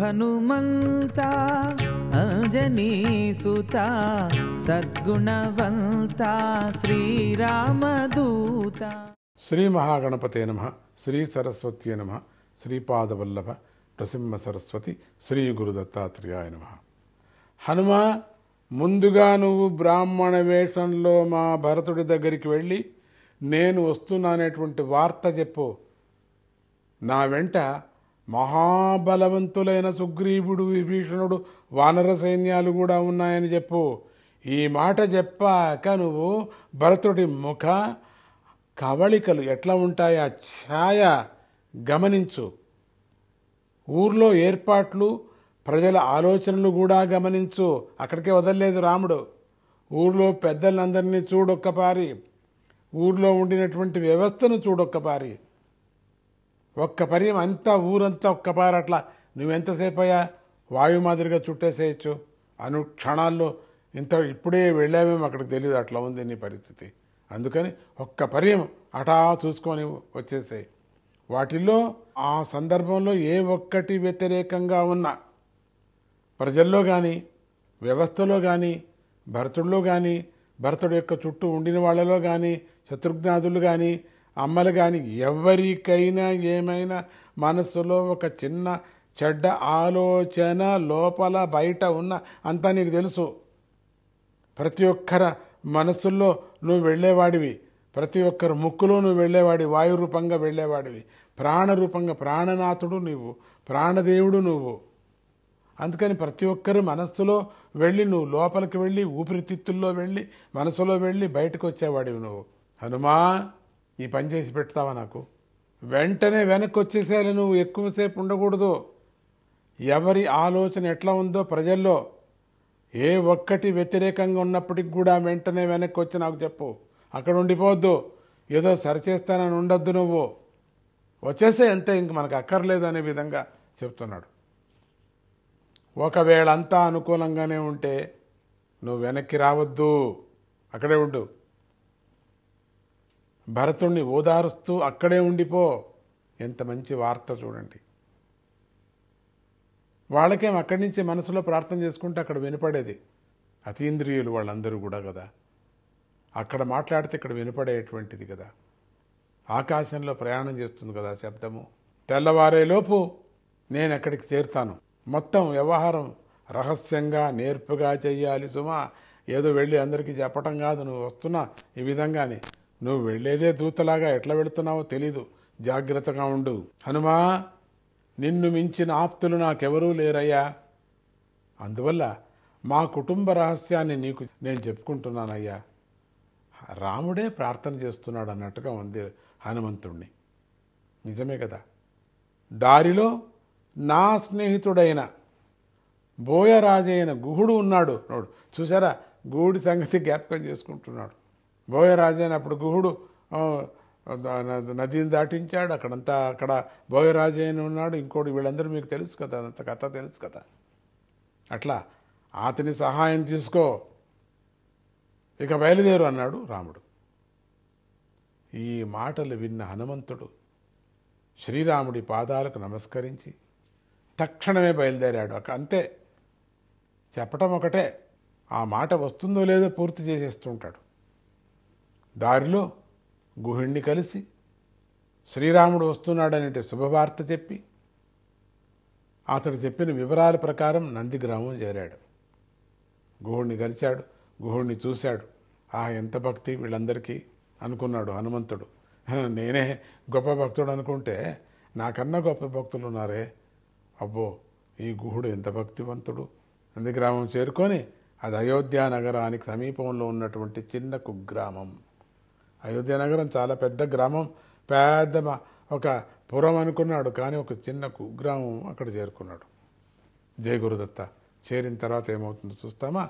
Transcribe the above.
హనుమంత సుత సద్గుణవంత శ్రీరామదూత శ్రీ మహాగణపతే నమ శ్రీ సరస్వత్యే నమ శ్రీపాదవల్లభ నృసింహ సరస్వతి శ్రీ గురుదత్తాత్రేయాయ నమ హనుమ ముందుగా నువ్వు బ్రాహ్మణ వేషంలో మా భరతుడి దగ్గరికి వెళ్ళి నేను అనేటువంటి వార్త చెప్పు నా వెంట మహాబలవంతులైన సుగ్రీవుడు విభీషణుడు వానర సైన్యాలు కూడా ఉన్నాయని చెప్పు ఈ మాట చెప్పాక నువ్వు భరతుడి ముఖ కవళికలు ఎట్లా ఉంటాయి ఆ ఛాయ గమనించు ఊర్లో ఏర్పాట్లు ప్రజల ఆలోచనలు కూడా గమనించు అక్కడికే వదలలేదు రాముడు ఊర్లో పెద్దలందరినీ చూడొక్కపారి ఊర్లో ఉండినటువంటి వ్యవస్థను చూడొక్కపారి ఒక్క పని అంతా ఊరంతా ఒక్క పారట్లా నువ్వెంతసేపు అయ్యా వాయు మాదిరిగా చుట్టేసేయచ్చు అను క్షణాల్లో ఇంత ఇప్పుడే వెళ్ళామేమో అక్కడికి తెలియదు అట్లా ఉంది నీ పరిస్థితి అందుకని ఒక్క పర్యం అటా చూసుకొని వచ్చేసాయి వాటిల్లో ఆ సందర్భంలో ఏ ఒక్కటి వ్యతిరేకంగా ఉన్న ప్రజల్లో కానీ వ్యవస్థలో కానీ భరతుడిలో కానీ భరతుడు యొక్క చుట్టూ ఉండిన వాళ్ళలో కానీ శత్రుఘ్నాదులు కానీ అమ్మలు కానీ ఎవరికైనా ఏమైనా మనసులో ఒక చిన్న చెడ్డ ఆలోచన లోపల బయట ఉన్న అంతా నీకు తెలుసు ప్రతి ఒక్కర మనసుల్లో నువ్వు వెళ్ళేవాడివి ప్రతి ఒక్కరు ముక్కులో నువ్వు వెళ్ళేవాడి వాయు రూపంగా వెళ్ళేవాడివి ప్రాణరూపంగా ప్రాణనాథుడు నువ్వు ప్రాణదేవుడు నువ్వు అందుకని ప్రతి ఒక్కరు మనస్సులో వెళ్ళి నువ్వు లోపలికి వెళ్ళి ఊపిరితిత్తుల్లో వెళ్ళి మనసులో వెళ్ళి బయటకు వచ్చేవాడివి నువ్వు హనుమా ఈ పని చేసి పెడతావా నాకు వెంటనే వెనక్కి వచ్చేసేయాలి నువ్వు ఎక్కువసేపు ఉండకూడదు ఎవరి ఆలోచన ఎట్లా ఉందో ప్రజల్లో ఏ ఒక్కటి వ్యతిరేకంగా ఉన్నప్పటికి కూడా వెంటనే వెనక్కి వచ్చి నాకు చెప్పు అక్కడ ఉండిపోవద్దు ఏదో సరిచేస్తానని ఉండొద్దు నువ్వు వచ్చేసే అంతే ఇంక మనకు అక్కర్లేదు అనే విధంగా చెప్తున్నాడు ఒకవేళ అంతా అనుకూలంగానే ఉంటే నువ్వు వెనక్కి రావద్దు అక్కడే ఉండు భరతుణ్ణి ఓదారుస్తూ అక్కడే ఉండిపో ఎంత మంచి వార్త చూడండి వాళ్ళకేం అక్కడి నుంచి మనసులో ప్రార్థన చేసుకుంటే అక్కడ వినపడేది అతీంద్రియులు వాళ్ళందరూ కూడా కదా అక్కడ మాట్లాడితే ఇక్కడ వినపడేటువంటిది కదా ఆకాశంలో ప్రయాణం చేస్తుంది కదా శబ్దము తెల్లవారేలోపు నేను అక్కడికి చేరుతాను మొత్తం వ్యవహారం రహస్యంగా నేర్పుగా చెయ్యాలి సుమా ఏదో వెళ్ళి అందరికీ చెప్పటం కాదు నువ్వు వస్తున్నా ఈ విధంగానే నువ్వు వెళ్లేదే దూతలాగా ఎట్లా వెళుతున్నావో తెలీదు జాగ్రత్తగా ఉండు హనుమా నిన్ను మించిన ఆప్తులు నాకెవరూ లేరయ్యా అందువల్ల మా కుటుంబ రహస్యాన్ని నీకు నేను చెప్పుకుంటున్నానయ్యా రాముడే ప్రార్థన చేస్తున్నాడు అన్నట్టుగా ఉంది హనుమంతుణ్ణి నిజమే కదా దారిలో నా స్నేహితుడైన బోయరాజైన గుహుడు ఉన్నాడు నోడు చూసారా గూడి సంగతి జ్ఞాపకం చేసుకుంటున్నాడు బోయరాజైన అప్పుడు గుహుడు నదిని దాటించాడు అక్కడంతా అక్కడ బోయరాజైన ఉన్నాడు ఇంకోటి వీళ్ళందరూ మీకు తెలుసు కదా అంత కథ తెలుసు కదా అట్లా అతని సహాయం తీసుకో ఇక బయలుదేరు అన్నాడు రాముడు ఈ మాటలు విన్న హనుమంతుడు శ్రీరాముడి పాదాలకు నమస్కరించి తక్షణమే బయలుదేరాడు అక్కడ అంతే చెప్పటం ఒకటే ఆ మాట వస్తుందో లేదో పూర్తి చేసేస్తుంటాడు దారిలో గుహిణ్ణి కలిసి శ్రీరాముడు వస్తున్నాడనే శుభవార్త చెప్పి అతడు చెప్పిన వివరాల ప్రకారం నందిగ్రామం చేరాడు గుహుణ్ణి కలిచాడు గుహుణ్ణి చూశాడు ఆ ఎంత భక్తి వీళ్ళందరికీ అనుకున్నాడు హనుమంతుడు నేనే గొప్ప భక్తుడు అనుకుంటే నాకన్నా గొప్ప భక్తులు ఉన్నారే అబ్బో ఈ గుహుడు ఎంత భక్తివంతుడు నంది గ్రామం చేరుకొని అది అయోధ్య నగరానికి సమీపంలో ఉన్నటువంటి చిన్న కుగ్రామం అయోధ్య నగరం చాలా పెద్ద గ్రామం పెద్ద ఒక పురం అనుకున్నాడు కానీ ఒక చిన్న కుగ్రామం అక్కడ చేరుకున్నాడు జయగురుదత్త గురుదత్త చేరిన తర్వాత ఏమవుతుందో చూస్తామా